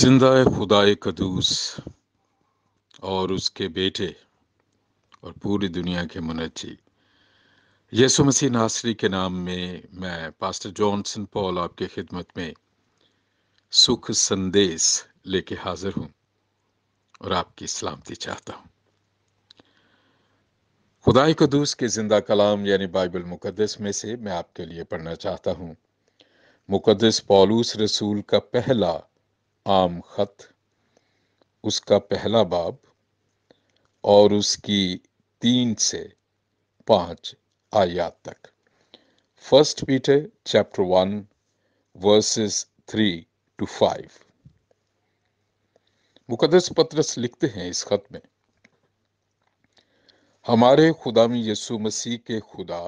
जिंदा खुदाए कदूस और उसके बेटे और पूरी दुनिया के मुनजी यसु मसीह नासरी के नाम में मैं पास्टर जॉनसन पॉल आपके खिदमत में सुख संदेश लेके हाजिर हूँ और आपकी सलामती चाहता हूँ खुदाई कदूस के ज़िंदा कलाम यानी बाइबल मुकदस में से मैं आपके लिए पढ़ना चाहता हूँ मुकदस पॉलूस रसूल का पहला आम ख़त उसका पहला बाब और उसकी तीन से पांच आयात तक first Peter chapter one verses three two five मुकदस पत्रस लिखते हैं इस खत में हमारे खुदा में यसु मसीह के खुदा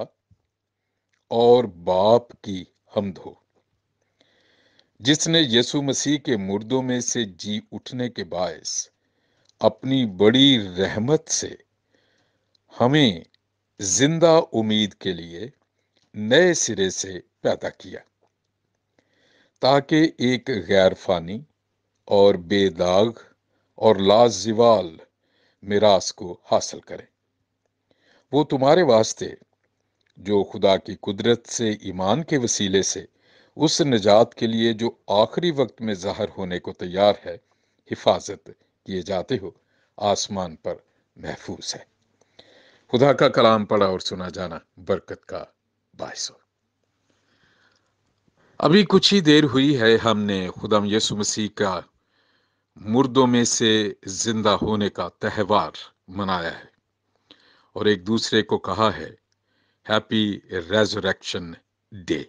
और बाप की हमद हो जिसने यसु मसीह के मुर्दों में से जी उठने के बायस अपनी बड़ी रहमत से हमें जिंदा उम्मीद के लिए नए सिरे से पैदा किया ताकि एक गैर फानी और बेदाग और लाजवाल मिरास को हासिल करें वो तुम्हारे वास्ते जो खुदा की कुदरत से ईमान के वसीले से उस निजात के लिए जो आखिरी वक्त में जहर होने को तैयार है हिफाजत किए जाते हो आसमान पर महफूज है खुदा का कलाम पढ़ा और सुना जाना बरकत का बायस हो अभी कुछ ही देर हुई है हमने खुदम यसु मसीह का मुर्दों में से जिंदा होने का त्यौहार मनाया है और एक दूसरे को कहा है हैप्पी रेजरेक्शन डे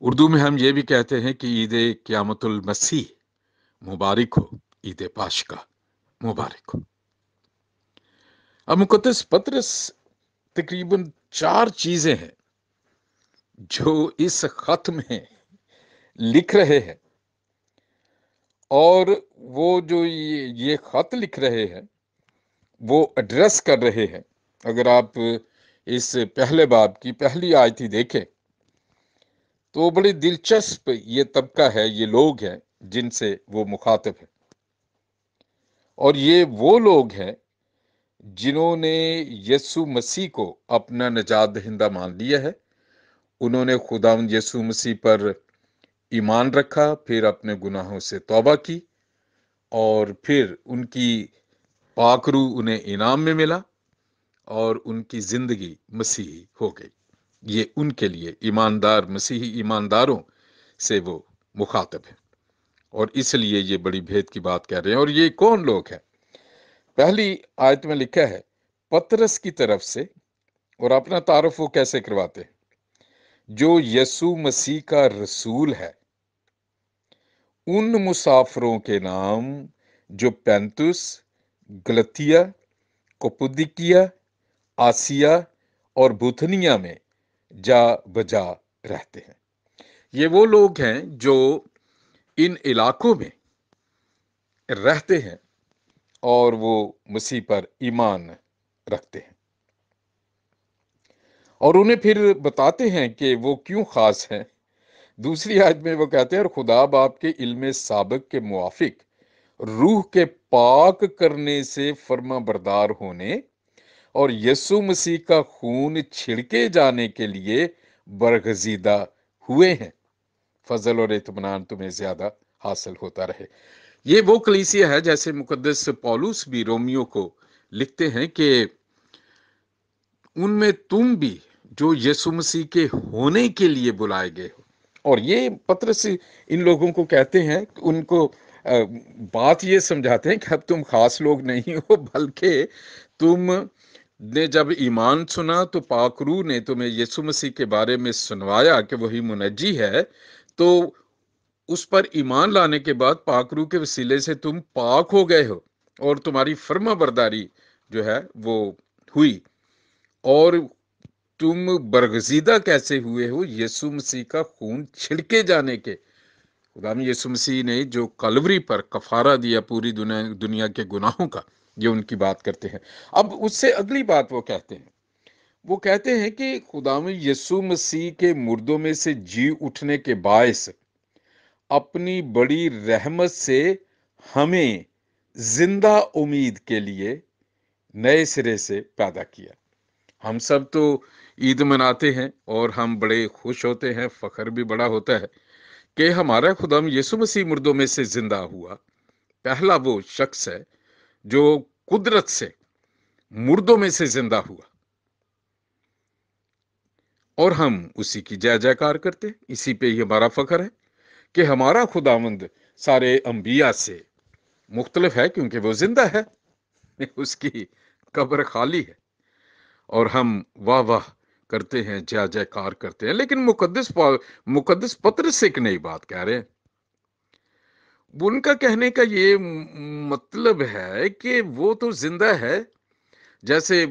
उर्दू में हम ये भी कहते हैं कि ईद क़्यामतुल मसीह मुबारक हो ईद पाश का मुबारक हो अब मुकदस पत्रस तकरीबन चार चीज़ें हैं जो इस ख़त में लिख रहे हैं और वो जो ये ये ख़त लिख रहे हैं वो एड्रेस कर रहे हैं अगर आप इस पहले बाब की पहली आयती देखें तो बड़ी दिलचस्प ये तबका है ये लोग हैं जिनसे वो मुखातब है और ये वो लोग हैं जिन्होंने यसु मसीह को अपना नजात दहिंदा मान लिया है उन्होंने खुदा यसु मसीह पर ईमान रखा फिर अपने गुनाहों से तौबा की और फिर उनकी पाकरू उन्हें इनाम में मिला और उनकी ज़िंदगी मसीही हो गई ये उनके लिए ईमानदार मसीही ईमानदारों से वो मुखातब है और इसलिए ये बड़ी भेद की बात कह रहे हैं और ये कौन लोग हैं पहली आयत में लिखा है पतरस की तरफ से और अपना तारफ वो कैसे करवाते हैं जो यसु मसीह का रसूल है उन मुसाफरों के नाम जो पैंतुस गलतिया कोपुदिकिया आसिया और बुथनिया में जा बजा रहते हैं ये वो लोग हैं जो इन इलाकों में रहते हैं और वो मसीह पर ईमान रखते हैं और उन्हें फिर बताते हैं कि वो क्यों ख़ास हैं दूसरी आज में वो कहते हैं और खुदाब आपके इल्म सबक के मुआफिक रूह के पाक करने से फर्मा बरदार होने और यसु मसीह का खून छिड़के जाने के लिए बरगजीदा हुए हैं फजल और इतमान तुम्हें ज्यादा हासिल होता रहे ये वो कलीसिया है जैसे मुकदस पॉलूस भी रोमियो को लिखते हैं कि उनमें तुम भी जो यसु मसीह के होने के लिए बुलाए गए हो और ये पत्र से इन लोगों को कहते हैं उनको बात ये समझाते हैं कि अब तुम खास लोग नहीं हो बल्कि तुम ने जब ईमान सुना तो पाकरू ने तुम्हें यीशु मसीह के बारे में सुनवाया कि वही मुनजी है तो उस पर ईमान लाने के बाद पाकरू के वसीले से तुम पाक हो गए हो और तुम्हारी फर्मा बरदारी जो है वो हुई और तुम बरगजीदा कैसे हुए हो यीशु मसीह का खून छिड़के जाने के खुदाम यीशु मसीह ने जो कलवरी पर कफारा दिया पूरी दुनिया दुनिया के गुनाहों का ये उनकी बात करते हैं अब उससे अगली बात वो कहते हैं वो कहते हैं कि खुदाम यसु मसीह के मुर्दों में से जी उठने के बायस अपनी बड़ी रहमत से हमें जिंदा उम्मीद के लिए नए सिरे से पैदा किया हम सब तो ईद मनाते हैं और हम बड़े खुश होते हैं फ़ख्र भी बड़ा होता है कि हमारा खुदाम यसु मसीह मुर्दों में से ज़िंदा हुआ पहला वो शख्स है जो कुदरत से मुर्दों में से जिंदा हुआ और हम उसी की जय जयकार करते इसी पे ही हमारा फख्र है कि हमारा खुदावंद सारे अंबिया से मुख्तलिफ है क्योंकि वो जिंदा है उसकी कब्र खाली है और हम वाह वाह करते हैं जय जयकार करते हैं लेकिन मुकदस मुकदस पत्र से एक नई बात कह रहे हैं उनका कहने का ये मतलब है कि वो तो जिंदा है जैसे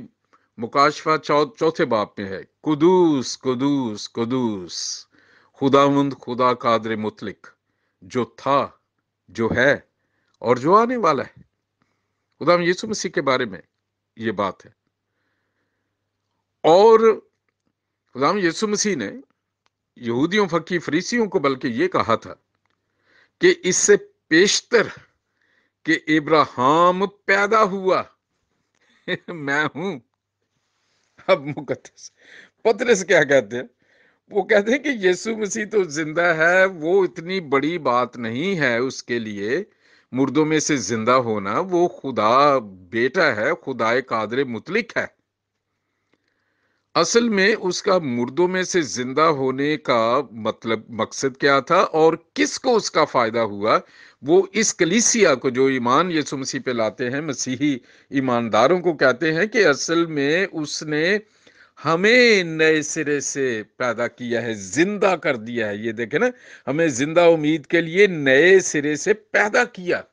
मुकाशफा चौथे बाप में है कुदूस कुदूस कुदूस खुदावंद खुदा कादर मुतलिक जो था जो है और जो आने वाला है खुदाम यीशु मसीह के बारे में ये बात है और खुदाम यीशु मसीह ने यहूदियों फकी फरीसियों को बल्कि ये कहा था कि इससे पेशतर के इब्राहिम पैदा हुआ मैं हूं अब मुकदस से क्या कहते हैं वो कहते हैं कि यीशु मसीह तो जिंदा है वो इतनी बड़ी बात नहीं है उसके लिए मुर्दों में से जिंदा होना वो खुदा बेटा है खुदा कादर मुतलिक है असल में उसका मुर्दों में से जिंदा होने का मतलब मकसद क्या था और किसको उसका फ़ायदा हुआ वो इस कलीसिया को जो ईमान ये सुमसी पे लाते हैं मसीही ईमानदारों को कहते हैं कि असल में उसने हमें नए सिरे से पैदा किया है जिंदा कर दिया है ये देखे ना हमें जिंदा उम्मीद के लिए नए सिरे से पैदा किया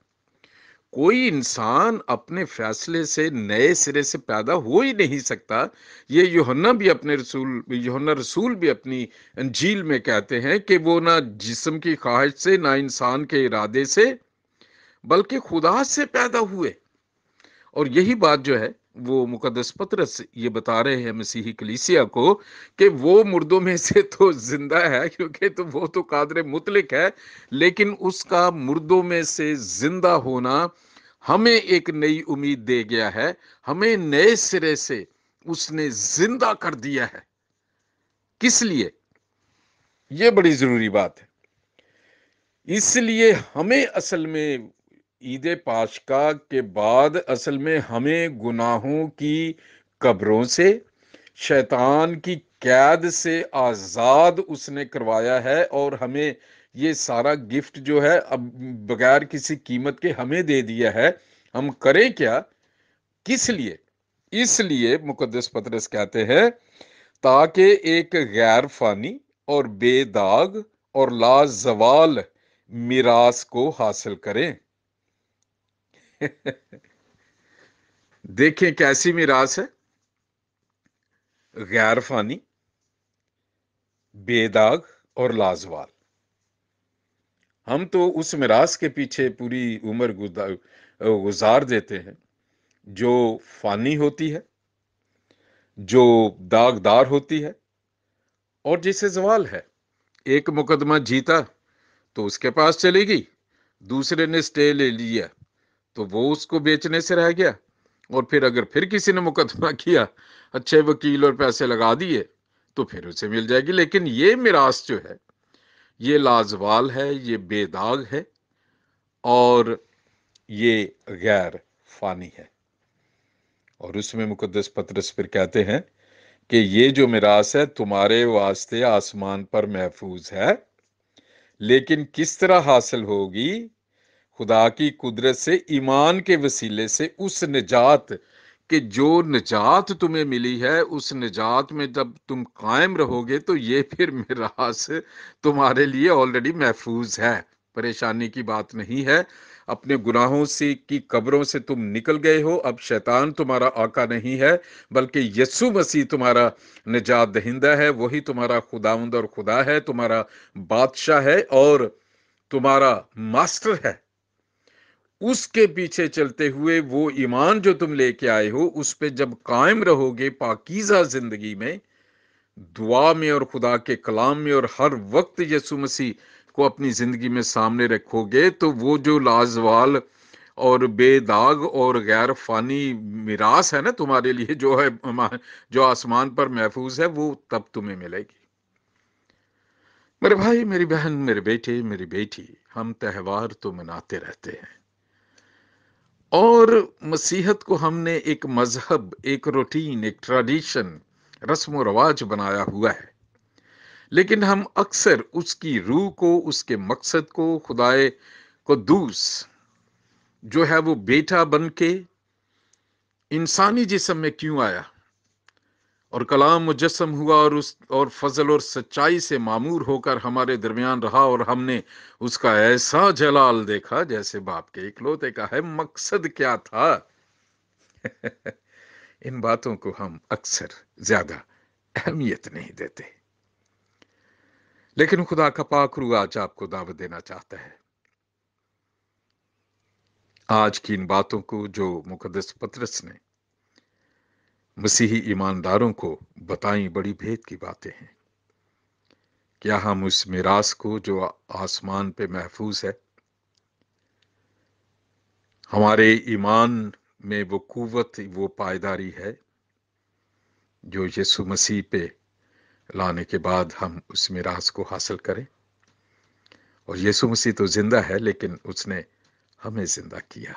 कोई इंसान अपने फैसले से नए सिरे से पैदा हो ही नहीं सकता ये योहन्ना भी अपने रसूल योहन्ना रसूल भी अपनी झील में कहते हैं कि वो ना जिस्म की ख्वाहिश से ना इंसान के इरादे से बल्कि खुदा से पैदा हुए और यही बात जो है वो मुकदस पत्रस ये बता रहे हैं मसीही कलीसिया को कि वो मुर्दों में से तो जिंदा है क्योंकि तो वो तो कादर मुतलिक है लेकिन उसका मुर्दों में से जिंदा होना हमें एक नई उम्मीद दे गया है हमें नए सिरे से उसने जिंदा कर दिया है किस लिए ये बड़ी ज़रूरी बात है इसलिए हमें असल में ईद पाशका के बाद असल में हमें गुनाहों की कब्रों से शैतान की कैद से आज़ाद उसने करवाया है और हमें ये सारा गिफ्ट जो है अब बगैर किसी कीमत के हमें दे दिया है हम करें क्या किस लिए इसलिए मुकदस पत्रस कहते हैं ताकि एक गैर फानी और बेदाग और लाजवाल मिरास को हासिल करें देखें कैसी मिरास है गैर फानी बेदाग और लाजवाल हम तो उस मिरास के पीछे पूरी उम्र गुजार देते हैं जो फानी होती है जो दागदार होती है और जिसे जवाल है एक मुकदमा जीता तो उसके पास चलेगी दूसरे ने स्टे ले लिया तो वो उसको बेचने से रह गया और फिर अगर फिर किसी ने मुकदमा किया अच्छे वकील और पैसे लगा दिए तो फिर उसे मिल जाएगी लेकिन ये मिरास जो है ये लाजवाल है ये बेदाग है और ये गैर फानी है और उसमें मुकदस पत्रस फिर कहते हैं कि ये जो मिरास है तुम्हारे वास्ते आसमान पर महफूज है लेकिन किस तरह हासिल होगी खुदा की कुदरत से ईमान के वसीले से उस निजात के जो निजात तुम्हें मिली है उस निजात में जब तुम कायम रहोगे तो ये फिर मिरास तुम्हारे लिए ऑलरेडी महफूज है परेशानी की बात नहीं है अपने गुनाहों से की कब्रों से तुम निकल गए हो अब शैतान तुम्हारा आका नहीं है बल्कि यसु मसीह तुम्हारा निजात दहिंदा है वही तुम्हारा खुदाउंद और खुदा है तुम्हारा बादशाह है और तुम्हारा मास्टर है उसके पीछे चलते हुए वो ईमान जो तुम लेके आए हो उस पर जब कायम रहोगे पाकिजा जिंदगी में दुआ में और खुदा के कलाम में और हर वक्त यसु मसीह को अपनी ज़िंदगी में सामने रखोगे तो वो जो लाजवाल और बेदाग और गैर फानी मिरास है ना तुम्हारे लिए जो है जो आसमान पर महफूज है वो तब तुम्हें मिलेगी मेरे भाई मेरी बहन मेरे बेटे मेरी बेटी हम त्यौहार तो मनाते रहते हैं और मसीहत को हमने एक मजहब एक रूटीन एक ट्रेडिशन रस्म व रवाज बनाया हुआ है लेकिन हम अक्सर उसकी रूह को उसके मकसद को खुदाए को दूस जो है वो बेटा बन के इंसानी जिसम में क्यों आया और कलाम मुजस्म हुआ और उस और फजल और सच्चाई से मामूर होकर हमारे दरमियान रहा और हमने उसका ऐसा जलाल देखा जैसे बाप के इकलौते का है मकसद क्या था इन बातों को हम अक्सर ज्यादा अहमियत नहीं देते लेकिन खुदा का पाखरू आज आपको दावत देना चाहता है आज की इन बातों को जो मुकदस पत्रस ने मसीही ईमानदारों को बताई बड़ी भेद की बातें हैं क्या हम उस मिरास को जो आसमान पे महफूज है हमारे ईमान में वो कुवत वो पायदारी है जो यीशु मसीह पे लाने के बाद हम उस मिरास को हासिल करें और यीशु मसीह तो ज़िंदा है लेकिन उसने हमें ज़िंदा किया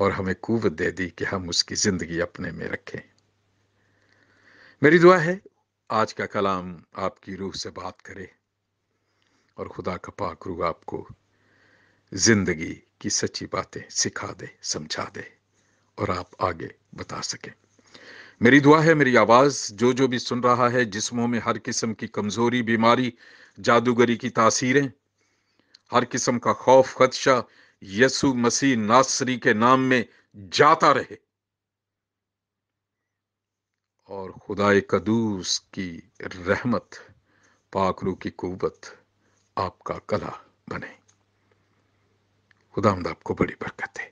और हमें कुवत दे दी कि हम उसकी ज़िंदगी अपने में रखें मेरी दुआ है आज का कलाम आपकी रूह से बात करे और खुदा का पाक रूह आपको ज़िंदगी की सच्ची बातें सिखा दे समझा दे और आप आगे बता सकें मेरी दुआ है मेरी आवाज़ जो जो भी सुन रहा है जिस्मों में हर किस्म की कमज़ोरी बीमारी जादूगरी की तासीरें हर किस्म का खौफ खदशा यसु मसीह नासरी के नाम में जाता रहे और खुदाए कदूस की रहमत पाखरू की कुवत आपका कला बने खुदामद आपको बड़ी बरकत है